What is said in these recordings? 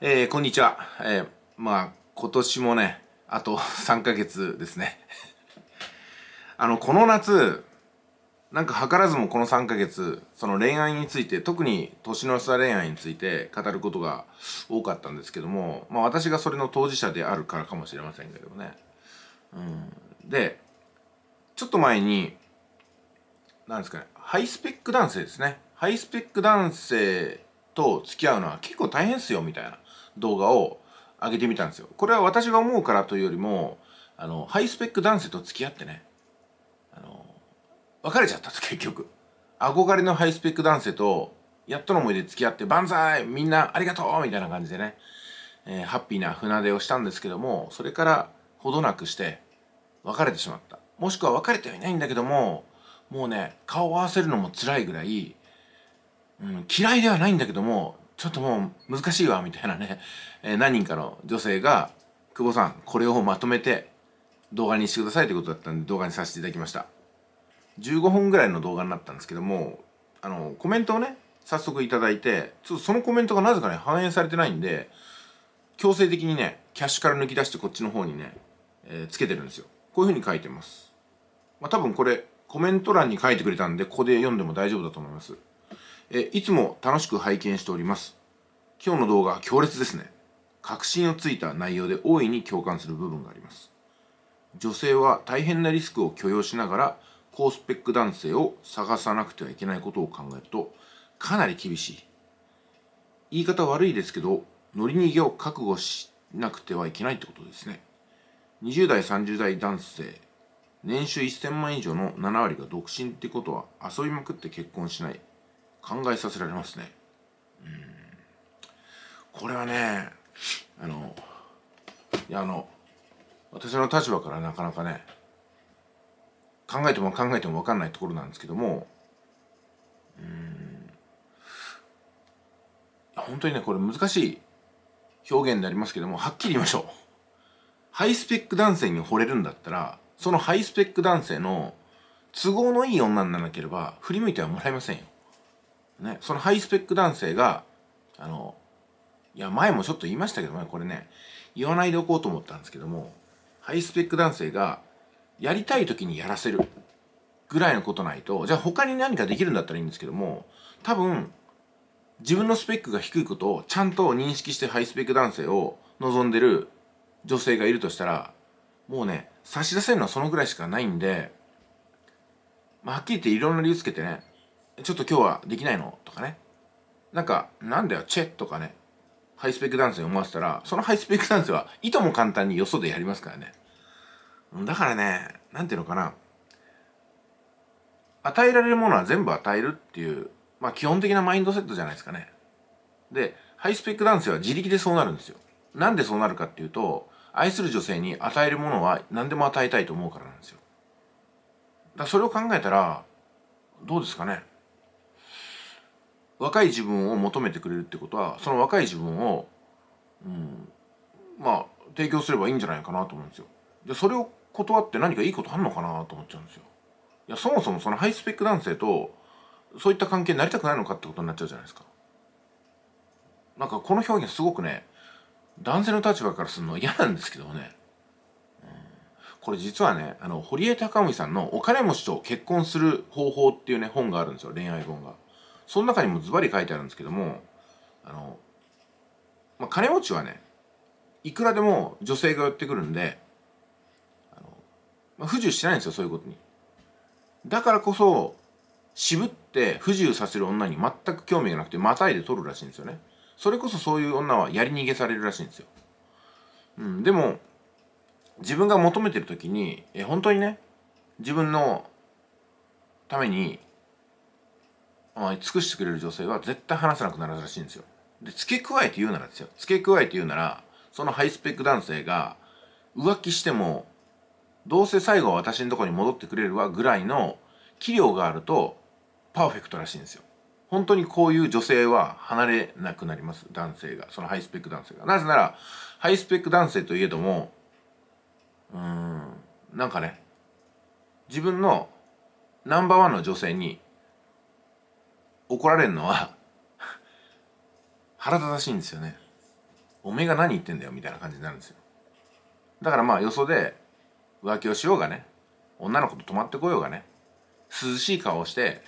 えー、こんにちは。えー、まあ、今年もね、あと3 ヶ月ですね。あの、この夏、なんか図らずもこの3ヶ月、その恋愛について、特に年の差恋愛について語ることが多かったんですけども、まあ私がそれの当事者であるからかもしれませんけどね。うん、で、ちょっと前に、なんですかね、ハイスペック男性ですね。ハイスペック男性と付き合うのは結構大変っすよ、みたいな。動画を上げてみたんですよこれは私が思うからというよりもあのハイスペック男性と付き合ってねあの別れちゃったと結局憧れのハイスペック男性とやっとの思いで付き合って万歳みんなありがとうみたいな感じでね、えー、ハッピーな船出をしたんですけどもそれからほどなくして別れてしまったもしくは別れてはいないんだけどももうね顔を合わせるのも辛いぐらい、うん、嫌いではないんだけどもちょっともう難しいわみたいなね、えー、何人かの女性が「久保さんこれをまとめて動画にしてください」ということだったんで動画にさせていただきました15分ぐらいの動画になったんですけどもあのコメントをね早速いただいてちょっとそのコメントがなぜかね反映されてないんで強制的にねキャッシュから抜き出してこっちの方にね、えー、つけてるんですよこういう風に書いてますまあ多分これコメント欄に書いてくれたんでここで読んでも大丈夫だと思いますえいつも楽しく拝見しております今日の動画は強烈ですね確信をついた内容で大いに共感する部分があります女性は大変なリスクを許容しながら高スペック男性を探さなくてはいけないことを考えるとかなり厳しい言い方悪いですけど乗り逃げを覚悟しなくてはいけないってことですね20代30代男性年収1000万以上の7割が独身ってことは遊びまくって結婚しない考えさせられますねこれはねあのいやあの私の立場からなかなかね考えても考えても分かんないところなんですけどもうん本当にねこれ難しい表現でありますけどもはっきり言いましょうハイスペック男性に惚れるんだったらそのハイスペック男性の都合のいい女にならなければ振り向いてはもらえませんよね、そのハイスペック男性が、あの、いや、前もちょっと言いましたけどね、これね、言わないでおこうと思ったんですけども、ハイスペック男性が、やりたい時にやらせるぐらいのことないと、じゃあ他に何かできるんだったらいいんですけども、多分、自分のスペックが低いことをちゃんと認識してハイスペック男性を望んでる女性がいるとしたら、もうね、差し出せるのはそのぐらいしかないんで、まあ、はっきり言っていろんな理由つけてね、ちょっと今日はできないのとかね。なんか、なんだよ、チェとかね。ハイスペックダンス読ませたら、そのハイスペックダンスはいとも簡単によそでやりますからね。だからね、なんていうのかな。与えられるものは全部与えるっていう、まあ基本的なマインドセットじゃないですかね。で、ハイスペック男性は自力でそうなるんですよ。なんでそうなるかっていうと、愛する女性に与えるものは何でも与えたいと思うからなんですよ。だそれを考えたら、どうですかね。若い自分を求めてくれるってことはその若い自分を、うん、まあ提供すればいいんじゃないかなと思うんですよ。でそれを断って何かいいことあんのかなと思っちゃうんですよ。いやそもそもそのハイスペック男性とそういった関係になりたくないのかってことになっちゃうじゃないですか。なんかこの表現すごくね男性の立場からするの嫌なんですけどね。これ実はねあの堀江貴文さんの「お金持ちと結婚する方法」っていうね本があるんですよ恋愛本が。その中にもズバリ書いてあるんですけどもあの、まあ、金持ちはねいくらでも女性が寄ってくるんであの、まあ、不自由してないんですよそういうことに。だからこそ渋って不自由させる女に全く興味がなくてまたいで取るらしいんですよね。それこそそういう女はやり逃げされるらしいんですよ。うん、でも自分が求めてる時にえ本当にね自分のために尽くしてくれる女性は絶対話せなくなるらしいんですよ。で、付け加えて言うならですよ。付け加えて言うなら、そのハイスペック男性が浮気しても、どうせ最後は私のとこに戻ってくれるわぐらいの器量があると、パーフェクトらしいんですよ。本当にこういう女性は離れなくなります。男性が。そのハイスペック男性が。なぜなら、ハイスペック男性といえども、うーん、なんかね、自分のナンバーワンの女性に怒られるのは腹立たしいんですよねおめえが何言ってんだよみたいな感じになるんですよだからまあよそで浮気をしようがね女の子と泊まってこようがね涼しい顔をして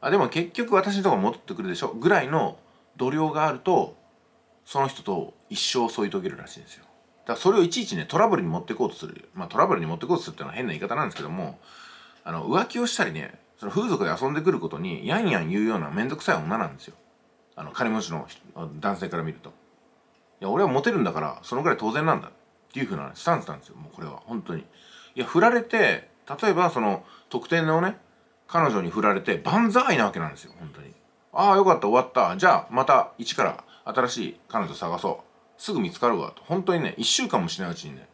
あでも結局私のとこ戻ってくるでしょぐらいの度量があるとその人と一生添い遂げるらしいんですよだからそれをいちいちねトラブルに持ってこうとするまあトラブルに持ってこうとするっていうのは変な言い方なんですけどもあの浮気をしたりねその風俗で遊んでくることにやんやん言うようなめんどくさい女なんですよあの金持ちの男性から見るといや俺はモテるんだからそのぐらい当然なんだっていうふうなスタンスなんですよもうこれは本当にいや振られて例えばその特典のね彼女に振られて万歳なわけなんですよ本当にああよかった終わったじゃあまた一から新しい彼女探そうすぐ見つかるわと本当にね1週間もしないうちにね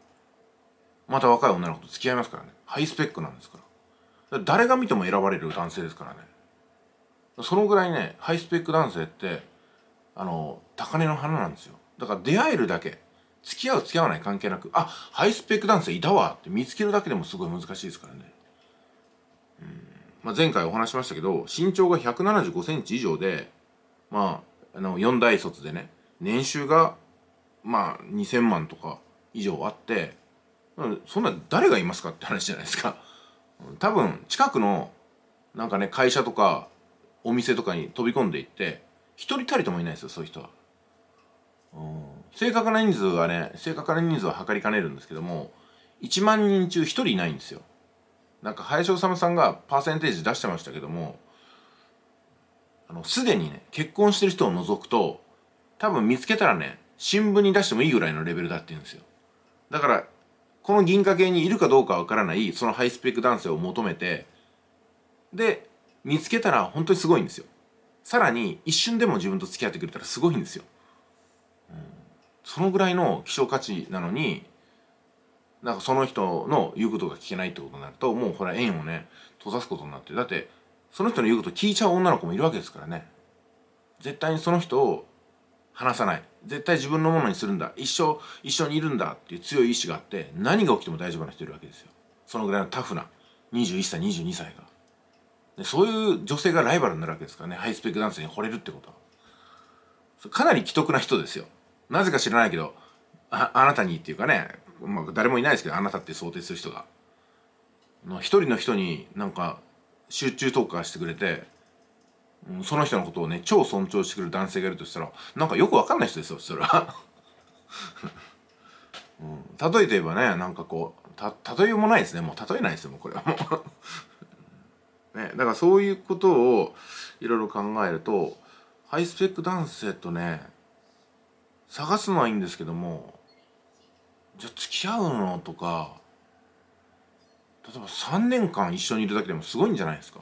また若い女の子と付き合いますからねハイスペックなんですから誰が見ても選ばれる男性ですからねそのぐらいねハイスペック男性ってあの高嶺の花なんですよだから出会えるだけ付き合う付き合わない関係なくあハイスペック男性いたわって見つけるだけでもすごい難しいですからね、うんまあ、前回お話しましたけど身長が1 7 5センチ以上でまああの4大卒でね年収がまあ2000万とか以上あってそんな誰がいますかって話じゃないですか多分近くのなんかね会社とかお店とかに飛び込んでいって一人たりともいないですよそういう人は、うん、正確な人数はね正確な人数は測りかねるんですけども1万人中1人いないんですよなんか林修さんがパーセンテージ出してましたけどもあのすでにね結婚してる人を除くと多分見つけたらね新聞に出してもいいぐらいのレベルだって言うんですよだからこの銀河系にいるかどうかわからないそのハイスペック男性を求めてで見つけたら本当にすごいんですよさらに一瞬でも自分と付き合ってくれたらすごいんですよ、うん、そのぐらいの希少価値なのになんかその人の言うことが聞けないってことになるともうほら縁をね閉ざすことになってだってその人の言うこと聞いちゃう女の子もいるわけですからね絶対にその人を話さない絶対自分のものにするんだ一生一緒にいるんだっていう強い意志があって何が起きても大丈夫な人いるわけですよそのぐらいのタフな21歳22歳がでそういう女性がライバルになるわけですからねハイスペックダンスに惚れるってことはかなり奇特な人ですよなぜか知らないけどああなたにっていうかね、まあ、誰もいないですけどあなたって想定する人が一人の人になんか集中投下してくれてその人のことをね超尊重してくる男性がいるとしたらなんかよくわかんない人ですよそれは、うん、例えて言えばねなんかこうた例えもないですねもう例えないですよもうこれはもう ね、だからそういうことをいろいろ考えるとハイスペック男性とね探すのはいいんですけどもじゃあ付き合うのとか例えば3年間一緒にいるだけでもすごいんじゃないですか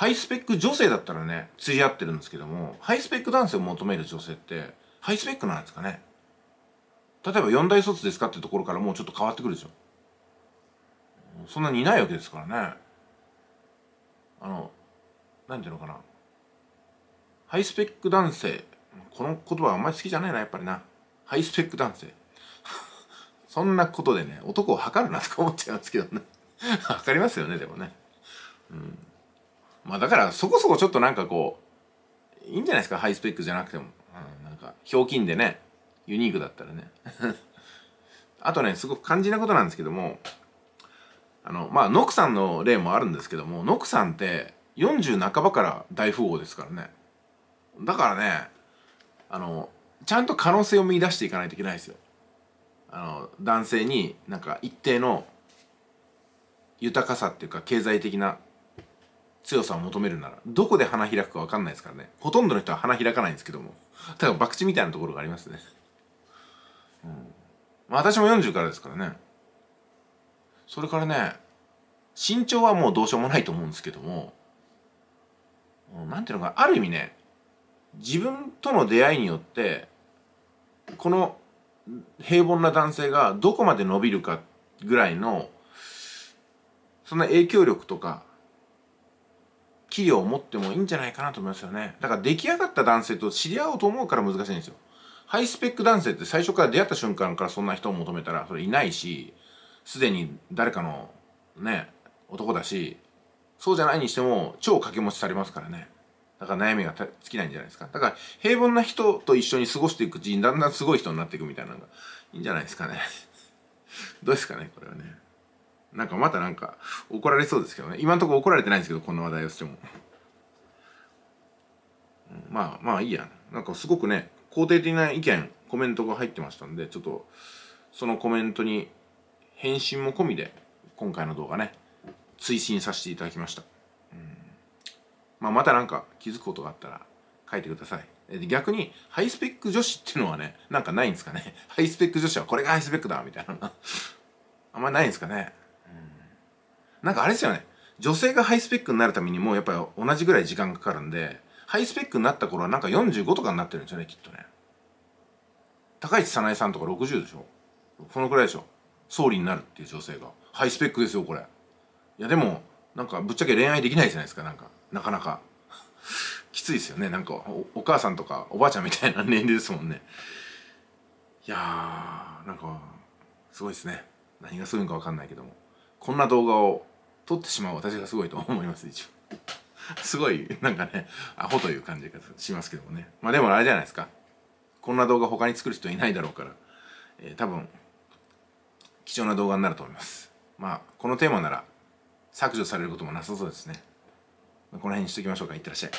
ハイスペック女性だったらね、釣り合ってるんですけども、ハイスペック男性を求める女性って、ハイスペックなんですかね例えば四大卒ですかってところからもうちょっと変わってくるでしょ。そんなにいないわけですからね。あの、なんていうのかな。ハイスペック男性。この言葉あんまり好きじゃないな、やっぱりな。ハイスペック男性。そんなことでね、男を測るなとか思っちゃいますけどね。測りますよね、でもね。うんまあだからそこそこちょっとなんかこういいんじゃないですかハイスペックじゃなくても、うん、なんかひょうきんでねユニークだったらね あとねすごく肝心なことなんですけどもあのまあノクさんの例もあるんですけどもノクさんって40半ばから大富豪ですからねだからねあのちゃんと可能性を見出していかないといけないですよあの男性になんか一定の豊かさっていうか経済的な強さを求めるならどこで花開くかわかんないですからねほとんどの人は花開かないんですけどもだか博打みたいなところがありますね、うんまあ、私も40からですからねそれからね身長はもうどうしようもないと思うんですけども何ていうのかある意味ね自分との出会いによってこの平凡な男性がどこまで伸びるかぐらいのそんな影響力とか器量を持ってもいいんじゃないかなと思いますよね。だから出来上がった男性と知り合おうと思うから難しいんですよ。ハイスペック男性って最初から出会った瞬間からそんな人を求めたらそれいないし、すでに誰かのね、男だし、そうじゃないにしても超掛け持ちされますからね。だから悩みが尽きないんじゃないですか。だから平凡な人と一緒に過ごしていくうちにだんだんすごい人になっていくみたいなのがいいんじゃないですかね。どうですかね、これはね。なんかまたなんか怒られそうですけどね今んとこ怒られてないんですけどこんな話題をしてもまあまあいいやなんかすごくね肯定的な意見コメントが入ってましたんでちょっとそのコメントに返信も込みで今回の動画ね追伸させていただきました、まあまたなんか気づくことがあったら書いてください逆にハイスペック女子っていうのはねなんかないんですかねハイスペック女子はこれがハイスペックだみたいなあんまりないんですかねなんかあれですよね女性がハイスペックになるためにもやっぱり同じぐらい時間かかるんでハイスペックになった頃はなんか45とかになってるんですよねきっとね高市早苗さんとか60でしょこのくらいでしょ総理になるっていう女性がハイスペックですよこれいやでもなんかぶっちゃけ恋愛できないじゃないですかなんかなかなかきついですよねなんかお母さんとかおばあちゃんみたいな年齢ですもんねいやーなんかすごいですね何がすごいのか分かんないけどもこんな動画を取ってしまう私がすごいと思います一応 すごいなんかねアホという感じがしますけどもねまあでもあれじゃないですかこんな動画他に作る人いないだろうから、えー、多分貴重な動画になると思いますまあこのテーマなら削除されることもなさそうですねこの辺にしときましょうかいってらっしゃい